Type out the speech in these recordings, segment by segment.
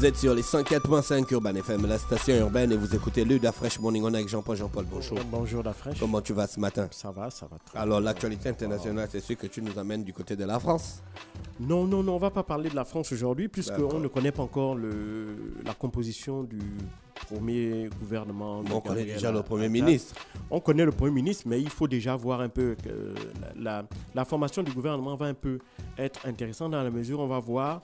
Vous êtes sur les 104.5 Urban FM, la station urbaine, et vous écoutez le Da Fresh Morning On avec Jean-Paul. Jean-Paul, bonjour. Bonjour Da Comment tu vas ce matin Ça va, ça va très bien. Alors, l'actualité internationale, c'est ce que tu nous amènes du côté de la France Non, non, non, on va pas parler de la France aujourd'hui, on ne connaît pas encore le, la composition du premier gouvernement. on connaît euh, déjà le Premier ministre. On connaît le Premier ministre, mais il faut déjà voir un peu que la, formation du gouvernement va un peu être intéressante dans la mesure où on va voir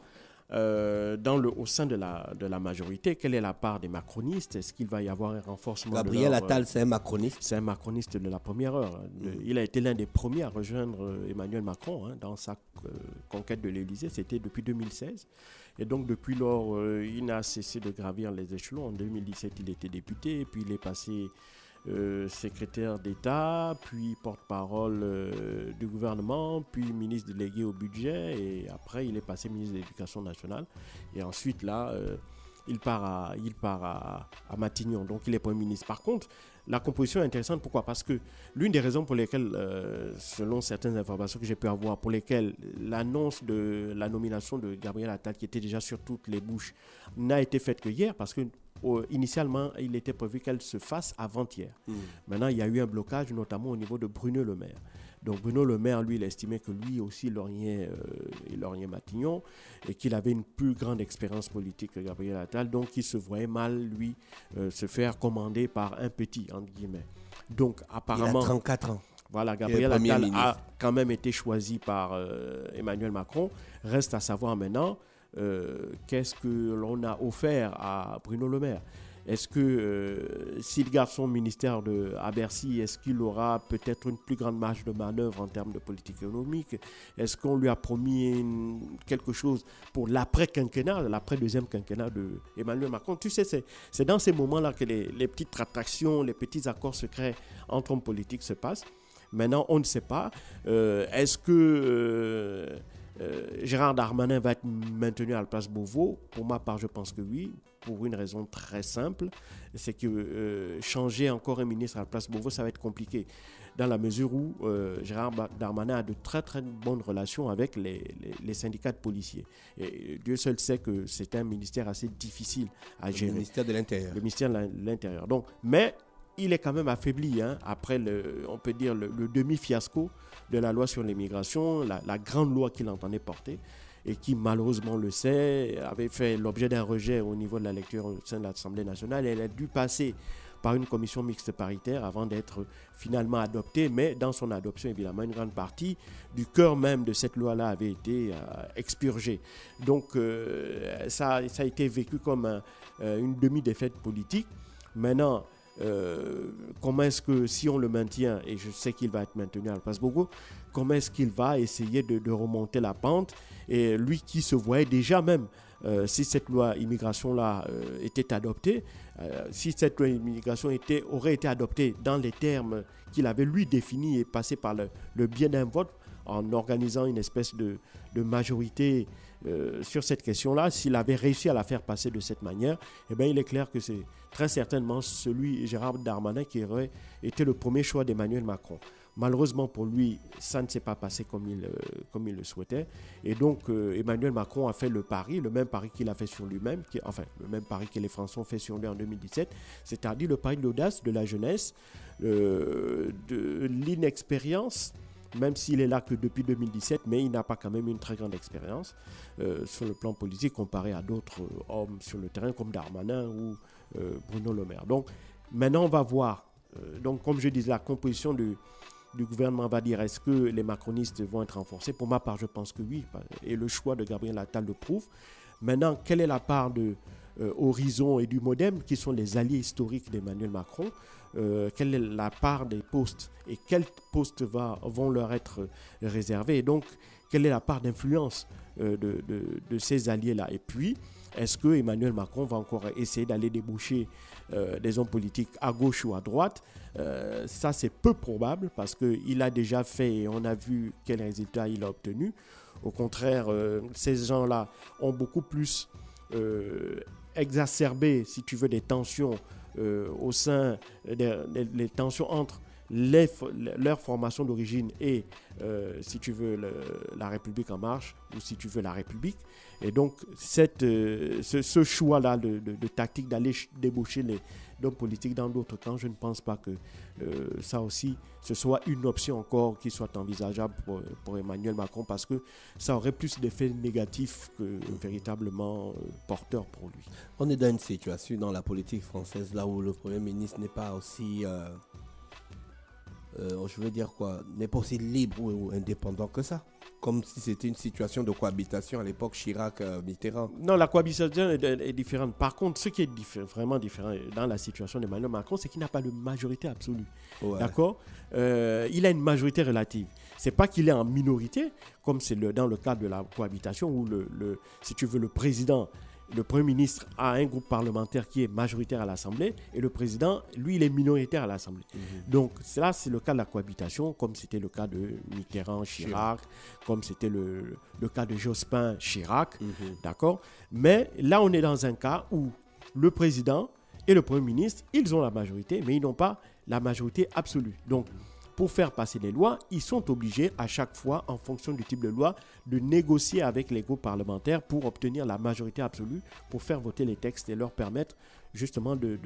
euh, dans le, au sein de la, de la majorité, quelle est la part des macronistes Est-ce qu'il va y avoir un renforcement Gabriel Attal, c'est un macroniste C'est un macroniste de la première heure. Mm. Il a été l'un des premiers à rejoindre euh, Emmanuel Macron hein, dans sa euh, conquête de l'Élysée. C'était depuis 2016. Et donc, depuis lors, il n'a cessé de gravir les échelons. En 2017, il était député, puis il est passé euh, secrétaire d'État, puis porte-parole euh, du gouvernement, puis ministre délégué au budget, et après il est passé ministre de l'Éducation nationale. Et ensuite là, euh, il part, à, il part à, à, Matignon, donc il est Premier ministre. Par contre, la composition est intéressante, pourquoi Parce que l'une des raisons pour lesquelles, selon certaines informations que j'ai pu avoir, pour lesquelles l'annonce de la nomination de Gabriel Attal, qui était déjà sur toutes les bouches, n'a été faite que hier, parce que initialement, il était prévu qu'elle se fasse avant-hier. Hmm. Maintenant, il y a eu un blocage, notamment au niveau de Bruno Le Maire. Donc Bruno Le Maire, lui, il estimait que lui aussi, Laurier, euh, Laurier Matignon, et qu'il avait une plus grande expérience politique que Gabriel Attal, donc il se voyait mal, lui, euh, se faire commander par un petit, entre guillemets. Donc apparemment... Il a 34 ans. Voilà, Gabriel Attal a quand même été choisi par euh, Emmanuel Macron. Reste à savoir maintenant euh, qu'est-ce que l'on a offert à Bruno Le Maire Est-ce que euh, s'il garde son ministère de, à Bercy, est-ce qu'il aura peut-être une plus grande marge de manœuvre en termes de politique économique Est-ce qu'on lui a promis quelque chose pour l'après-quinquennat, l'après-deuxième quinquennat de Emmanuel Macron Tu sais, c'est dans ces moments-là que les, petites attractions, les petits accords secrets entre hommes politiques se passent. Maintenant, on ne sait pas. Euh, est-ce que euh, Gérard Darmanin va être maintenu à la place Beauvau Pour ma part, je pense que oui, pour une raison très simple, c'est que euh, changer encore un ministre à la place Beauvau, ça va être compliqué, dans la mesure où euh, Gérard Darmanin a de très très bonnes relations avec les, syndicats de policiers. Et Dieu seul sait que c'est un ministère assez difficile à gérer. Le ministère de l'Intérieur. Le ministère de l'Intérieur. Donc, mais il est quand même affaibli hein. après, le, on peut dire, le, demi-fiasco de la loi sur l'immigration, la, grande loi qu'il entendait porter et qui, malheureusement, le sait, avait fait l'objet d'un rejet au niveau de la lecture au sein de l'Assemblée nationale. Elle a dû passer par une commission mixte paritaire avant d'être finalement adoptée. Mais dans son adoption, évidemment, une grande partie du cœur même de cette loi-là avait été euh, expurgée. Donc euh, ça, ça, a été vécu comme euh, une demi-défaite politique. Maintenant, euh, comment est-ce que si on le maintient, et je sais qu'il va être maintenu à la place comment est-ce qu'il va essayer de, remonter la pente Et lui qui se voyait déjà même, euh, si cette loi immigration-là euh, était adoptée, si cette loi immigration était, aurait été adoptée dans les termes qu'il avait lui défini et passé par le, bien d'un vote, en organisant une espèce de, de majorité euh, sur cette question-là, s'il avait réussi à la faire passer de cette manière, eh bien, il est clair que c'est très certainement celui, Gérard Darmanin, qui aurait été le premier choix d'Emmanuel Macron. Malheureusement pour lui, ça ne s'est pas passé comme il, euh, comme il le souhaitait. Et donc, euh, Emmanuel Macron a fait le pari, le même pari qu'il a fait sur lui-même, enfin, le même pari que les Français ont fait sur lui en 2017, c'est-à-dire le pari de l'audace, de la jeunesse, de l'inexpérience, même s'il est là que depuis 2017, mais il n'a pas quand même une très grande expérience euh, sur le plan politique comparé à d'autres euh, hommes sur le terrain comme Darmanin ou euh, Bruno Le Maire. Donc maintenant, on va voir. donc comme je disais, la composition du, gouvernement va dire est-ce que les macronistes vont être renforcés Pour ma part, je pense que oui. Et le choix de Gabriel Attal le prouve. Maintenant, quelle est la part de Horizon et du Modem, qui sont les alliés historiques d'Emmanuel Macron euh, quelle est la part des postes et quels postes vont leur être réservés. donc, quelle est la part d'influence euh, de, ces alliés-là. Et puis, est-ce que Emmanuel Macron va encore essayer d'aller déboucher euh, des hommes politiques à gauche ou à droite Ça, c'est peu probable parce qu'il a déjà fait et on a vu quel résultat il a obtenu. Au contraire, ces gens-là ont beaucoup plus exacerber, si tu veux, des tensions euh, au sein euh, des tensions entre leur formation d'origine et, euh, si tu veux, la République en marche ou si tu veux la République. Et donc, cette, euh, ce, choix-là de, de, tactique d'aller débaucher les politiques dans d'autres camps, je ne pense pas que euh, ça aussi, ce soit une option encore qui soit envisageable pour, pour Emmanuel Macron parce que ça aurait plus d'effets négatifs que véritablement porteur pour lui. On est dans une situation dans la politique française là où le Premier ministre n'est pas aussi euh, je veux dire quoi, n'est pas aussi libre ou, indépendant que ça comme si c'était une situation de cohabitation à l'époque Chirac-Mitterrand. Euh, non, la cohabitation est, différente. Par contre, ce qui est vraiment différent dans la situation d'Emmanuel Macron, c'est qu'il n'a pas de majorité absolue. D'accord euh, Il a une majorité relative. C'est pas qu'il est en minorité, comme c'est dans le cadre de la cohabitation où, le, le, si tu veux, le président le Premier ministre a un groupe parlementaire qui est majoritaire à l'Assemblée et le président, lui, il est minoritaire à l'Assemblée. Mhm. Donc, cela c'est le cas de la cohabitation, comme c'était le cas de Mitterrand, Chirac, comme c'était le, cas de Jospin, Chirac. Mhm. D'accord Mais là, on est dans un cas où le président et le Premier ministre, ils ont la majorité, mais ils n'ont pas la majorité absolue. Donc, pour faire passer les lois, ils sont obligés à chaque fois, en fonction du type de loi, de négocier avec les groupes parlementaires pour obtenir la majorité absolue, pour faire voter les textes et leur permettre justement de,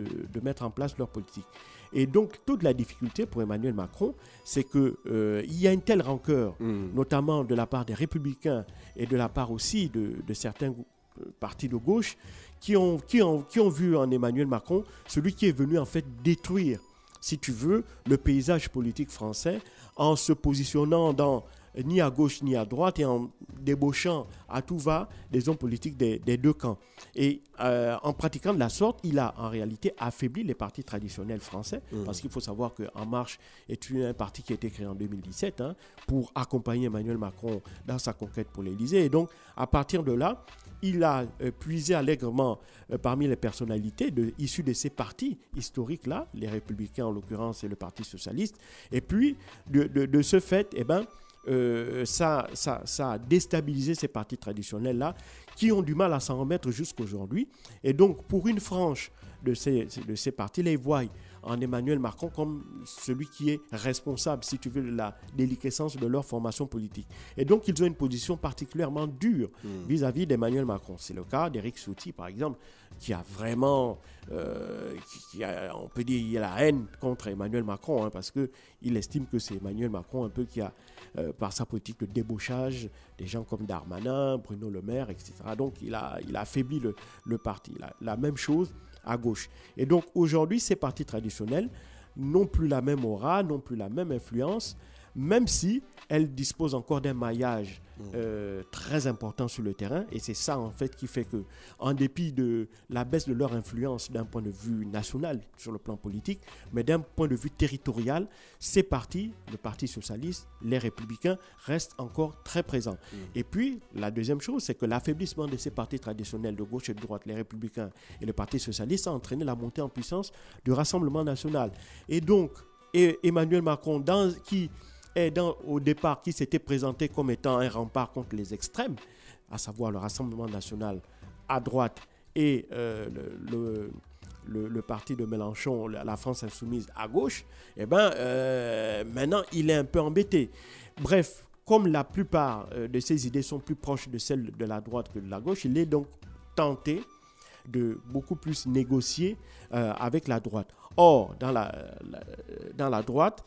mettre en place leur politique. Et donc toute la difficulté pour Emmanuel Macron, c'est qu'il euh, y a une telle rancœur, mm. notamment de la part des républicains et de la part aussi de, certains euh, partis de gauche, qui ont, qui, qui ont vu en Emmanuel Macron celui qui est venu en fait détruire si tu veux, le paysage politique français en se positionnant dans ni à gauche ni à droite, et en débauchant à tout va des hommes politiques des, deux camps. Et euh, en pratiquant de la sorte, il a en réalité affaibli les partis traditionnels français, mmh. parce qu'il faut savoir que En Marche est un parti qui a été créé en 2017 hein, pour accompagner Emmanuel Macron dans sa conquête pour l'Élysée. Et donc, à partir de là, il a euh, puisé allègrement euh, parmi les personnalités de, issues de ces partis historiques-là, les républicains en l'occurrence et le Parti socialiste. Et puis, de, ce fait, eh bien, euh, ça, ça, ça, a déstabilisé ces partis traditionnels-là qui ont du mal à s'en remettre jusqu'aujourd'hui. Et donc, pour une frange de ces, de ces partis-là, ils voient en Emmanuel Macron comme celui qui est responsable, si tu veux, de la déliquescence de leur formation politique. Et donc, ils ont une position particulièrement dure hmm. vis-à-vis d'Emmanuel Macron. C'est le cas d'Éric Souti, par exemple, qui a vraiment, euh, qui, a, on peut dire, il a la haine contre Emmanuel Macron, hein, parce qu'il estime que c'est Emmanuel Macron un peu qui a euh, par sa politique de débauchage des gens comme Darmanin, Bruno Le Maire, etc. Donc il a, affaibli le, parti. La, la même chose à gauche. Et donc aujourd'hui, ces partis traditionnels n'ont plus la même aura, n'ont plus la même influence même si elle dispose encore d'un maillage mm. euh, très important sur le terrain. Et c'est ça, en fait, qui fait que, en dépit de la baisse de leur influence d'un point de vue national sur le plan politique, mais d'un point de vue territorial, ces partis, le Parti socialiste, les républicains, restent encore très présents. Mm. Et puis, la deuxième chose, c'est que l'affaiblissement de ces partis traditionnels de gauche et de droite, les républicains et le Parti socialiste, a entraîné la montée en puissance du Rassemblement national. Et donc, e-, Emmanuel Macron, dans, qui et au départ qui s'était présenté comme étant un rempart contre les extrêmes, à savoir le Rassemblement national à droite et euh, le, parti de Mélenchon, la France insoumise à gauche, eh ben, euh, maintenant il est un peu embêté. Bref, comme la plupart euh, de ses idées sont plus proches de celles de la droite que de la gauche, il est donc tenté de beaucoup plus négocier avec la droite. Or, dans la dans la droite,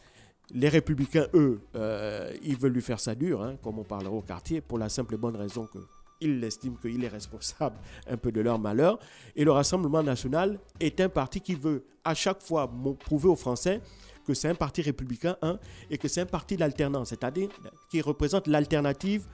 les républicains, eux, euh, ils veulent lui faire ça dur, hein, comme on parlera au quartier, pour la simple et bonne raison qu'ils estiment qu'il est responsable un peu de leur malheur. Et le Rassemblement national est un parti qui veut à chaque fois prouver aux Français que c'est un parti républicain hein, et que c'est un parti d'alternance, c'est-à-dire qui représente l'alternative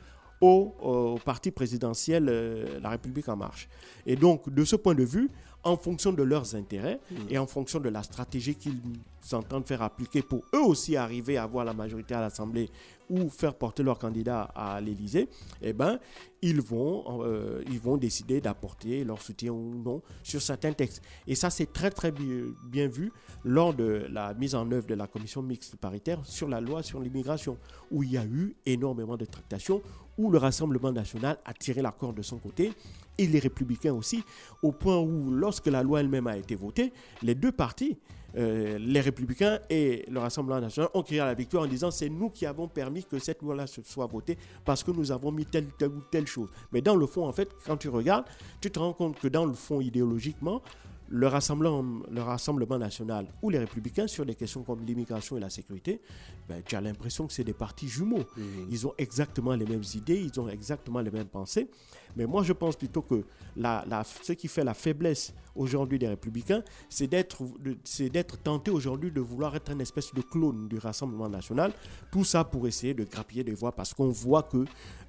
au, parti présidentiel euh, La République en marche. Et donc, de ce point de vue, en fonction de leurs intérêts et en fonction de la stratégie qu'ils s'entendent faire appliquer pour eux aussi arriver à avoir la majorité à l'Assemblée ou faire porter leur candidat à l'Élysée, eh ben, ils vont, euh, ils vont décider d'apporter leur soutien ou non sur certains textes. Et ça, c'est très, très bien vu lors de la mise en œuvre de la commission mixte paritaire sur la loi sur l'immigration, où il y a eu énormément de tractations, où le Rassemblement national a tiré l'accord de son côté et les républicains aussi, au point où lorsque la loi elle-même a été votée, les deux partis, euh, les républicains et le Rassemblement national, ont crié à la victoire en disant c'est nous qui avons permis que cette loi-là soit votée parce que nous avons mis telle, telle ou telle chose. Mais dans le fond, en fait, quand tu regardes, tu te rends compte que dans le fond, idéologiquement, le rassemblement, le rassemblement national ou les républicains sur des questions comme l'immigration et la sécurité, ben, tu as l'impression que c'est des partis jumeaux. Mmh. Ils ont exactement les mêmes idées, ils ont exactement les mêmes pensées. Mais moi, je pense plutôt que la, ce qui fait la faiblesse aujourd'hui des républicains, c'est d'être, tenté aujourd'hui de vouloir être une espèce de clone du Rassemblement national. Tout ça pour essayer de grappiller des voix parce qu'on voit que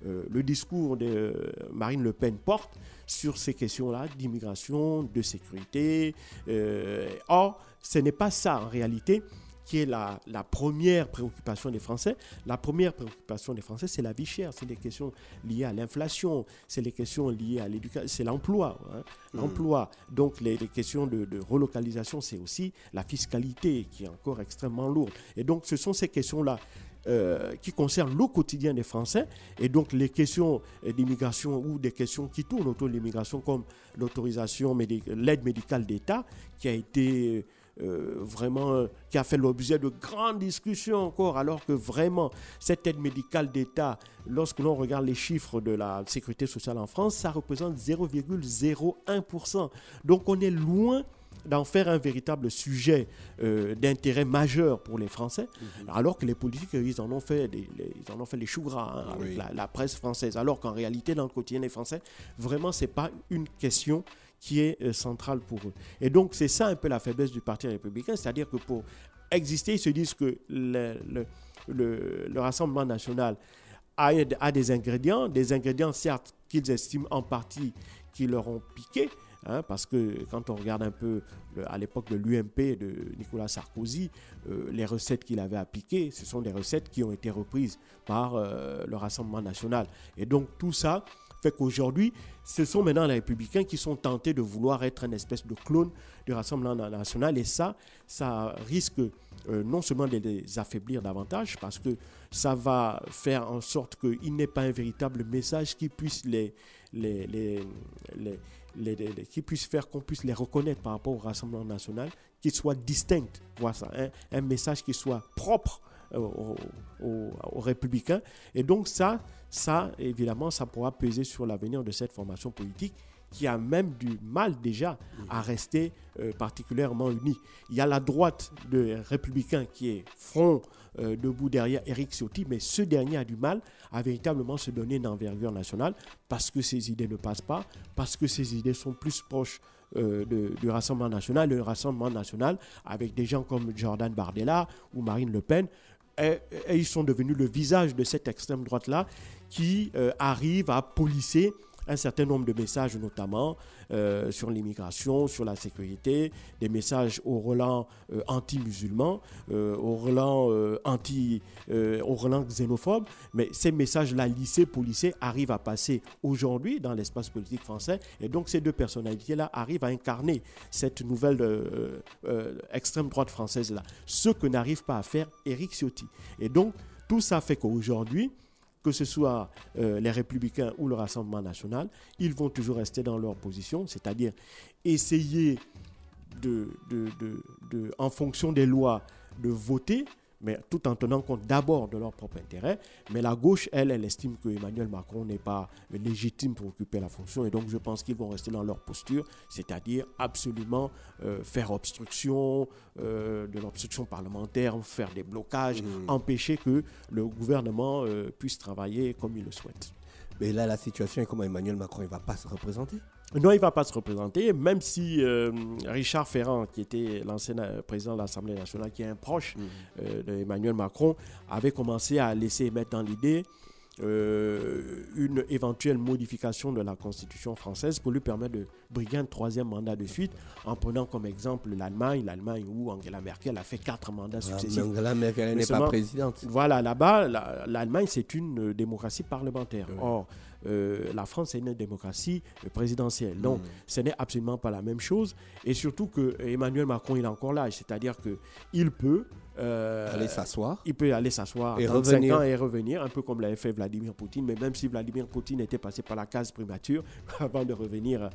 euh, le discours de Marine Le Pen porte, sur ces questions-là d'immigration, de sécurité. Euh, or, ce n'est pas ça en réalité qui est la, la, première préoccupation des Français. La première préoccupation des Français, c'est la vie chère, c'est les questions liées à l'inflation, c'est les questions liées à l'éducation, c'est l'emploi. Hein, hmm. L'emploi. Donc les, les, questions de, de relocalisation, c'est aussi la fiscalité qui est encore extrêmement lourde. Et donc ce sont ces questions-là. Euh, qui concerne le quotidien des Français et donc les questions d'immigration ou des questions qui tournent autour de l'immigration comme l'autorisation, l'aide médicale d'État qui a été euh, vraiment euh, qui a fait l'objet de grandes discussions encore, alors que vraiment cette aide médicale d'État, lorsque l'on regarde les chiffres de la sécurité sociale en France, ça représente 0,01%. Donc on est loin d'en faire un véritable sujet euh, d'intérêt majeur pour les Français, mhm. alors que les politiques, euh, ils en ont fait les, ils en ont fait les choux gras hein, avec la, presse française, alors qu'en réalité, dans le quotidien des Français, vraiment, ce n'est pas une question qui est euh, centrale pour eux. Et donc, c'est ça un peu la faiblesse du Parti républicain, c'est-à-dire que pour exister, ils se disent que le, Rassemblement national a, a des ingrédients, des ingrédients certes qu'ils estiment en partie qui leur ont piqué, Hein, parce que quand on regarde un peu à l'époque de l'UMP de Nicolas Sarkozy, euh, les recettes qu'il avait appliquées, ce sont des recettes qui ont été reprises par euh, le Rassemblement national. Et donc tout ça fait qu'aujourd'hui, ce sont maintenant les républicains qui sont tentés de vouloir être une espèce de clone du Rassemblement national. Et ça, ça risque euh, non seulement de les affaiblir davantage, parce que ça va faire en sorte qu'il n'ait pas un véritable message qui puisse les les, qui puisse faire qu'on puisse les reconnaître par rapport au Rassemblement national, qu'ils soient distincts, hein, un message qui soit propre euh, aux, aux, républicains. Et donc ça, ça, évidemment, ça pourra peser sur l'avenir de cette formation politique qui a même du mal déjà à rester euh, particulièrement unis Il y a la droite des républicains qui est front euh, debout derrière Eric Ciotti, mais ce dernier a du mal à véritablement se donner une envergure nationale parce que ses idées ne passent pas, parce que ses idées sont plus proches euh, du Rassemblement national. Le Rassemblement national, avec des gens comme Jordan Bardella ou Marine Le Pen, et, ils sont devenus le visage de cette extrême droite-là qui arrive à polisser un certain nombre de messages, notamment euh, sur l'immigration, sur la sécurité, des messages au relent euh, anti-musulman, euh, au relent anti, au relent xénophobe. Mais ces messages-là, lycée pour lycée, arrivent à passer aujourd'hui dans l'espace politique français. Et donc ces deux personnalités-là arrivent à incarner cette nouvelle extrême droite française-là, ce que n'arrive pas à faire Éric Ciotti. Et donc tout ça fait qu'aujourd'hui, que ce soit euh, les républicains ou le Rassemblement national, ils vont toujours rester dans leur position, c'est-à-dire essayer en fonction des lois, de voter mais tout en tenant compte d'abord de leur propre intérêt. Mais la gauche, elle, elle estime que Emmanuel Macron n'est pas légitime pour occuper la fonction et donc je pense qu'ils vont rester dans leur posture, c'est-à-dire absolument euh, faire obstruction, euh, de l'obstruction parlementaire, faire des blocages, mmh. empêcher que le gouvernement euh, puisse travailler comme il le souhaite. Mais là, la situation est comment Emmanuel Macron ne va pas se représenter non, il ne va pas se représenter, même si euh, Richard Ferrand, qui était l'ancien euh, président de l'Assemblée nationale, qui est un proche mm. euh, d'Emmanuel Macron, avait commencé à laisser mettre dans l'idée euh, une éventuelle modification de la Constitution française pour lui permettre de briguer un troisième mandat de suite, en prenant comme exemple l'Allemagne, l'Allemagne où Angela Merkel a fait quatre mandats ah, successifs. Angela Merkel n'est pas présidente. Voilà, là-bas, l'Allemagne, c'est une euh, démocratie parlementaire. Or, euh, la France est une démocratie présidentielle. Donc, ce n'est absolument pas la même chose. Et surtout que Emmanuel Macron, il est encore là. C'est-à-dire qu'il peut, euh, aller s'asseoir. Il peut aller s'asseoir et revenir. et revenir, un peu comme l'avait fait Vladimir Poutine. Mais même si Vladimir Poutine était passé par la case primature avant de revenir euh,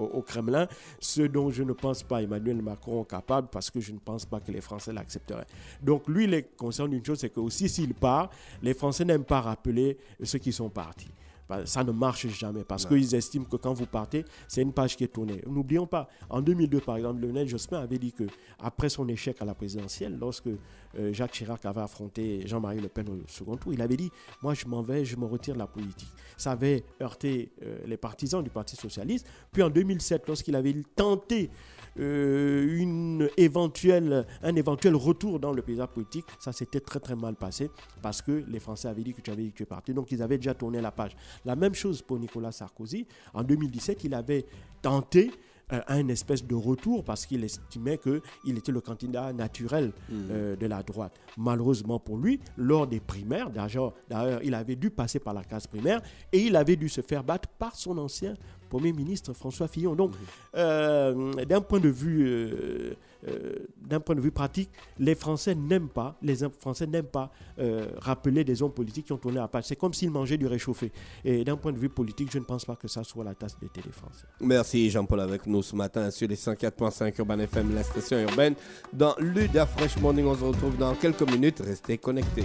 au, Kremlin, ce dont je ne pense pas Emmanuel Macron capable, parce que je ne pense pas que les Français l'accepteraient. Donc lui, il est conscient d'une chose, c'est que aussi s'il part, les Français n'aiment pas rappeler ceux qui sont partis. Bah, ça ne marche jamais parce qu'ils estiment que quand vous partez, c'est une page qui est tournée. N'oublions pas, en 2002 par exemple, Lionel Jospin avait dit que après son échec à la présidentielle, lorsque euh, Jacques Chirac avait affronté Jean-Marie Le Pen au second tour, il avait dit Moi, je m'en vais, je me retire de la politique. Ça avait heurté euh, les partisans du Parti Socialiste. Puis en 2007, lorsqu'il avait tenté euh, une éventuelle, un éventuel retour dans le paysage politique, ça s'était très très mal passé parce que les Français avaient dit que tu avais dit que tu es parti. Donc ils avaient déjà tourné la page. La même chose pour Nicolas Sarkozy. En 2017, il avait tenté à euh, une espèce de retour parce qu'il estimait qu'il était le candidat naturel hmm. euh, de la droite. Malheureusement pour lui, lors des primaires, d'ailleurs, il avait dû passer par la case primaire et il avait dû se faire battre par son ancien Premier ministre François Fillon. Donc, mhm. euh, d'un point de vue, euh, euh, d'un point de vue pratique, les Français n'aiment pas, les Français n'aiment pas rappeler des hommes politiques qui ont tourné à page. C'est comme s'ils mangeaient du réchauffé. Et d'un point de vue politique, je ne pense pas que ça soit la tasse des télé français. Merci Jean-Paul avec nous ce matin sur les 104.5 Urban FM, la station urbaine. Dans l'Uda Fresh Morning, on se retrouve dans quelques minutes. Restez connectés.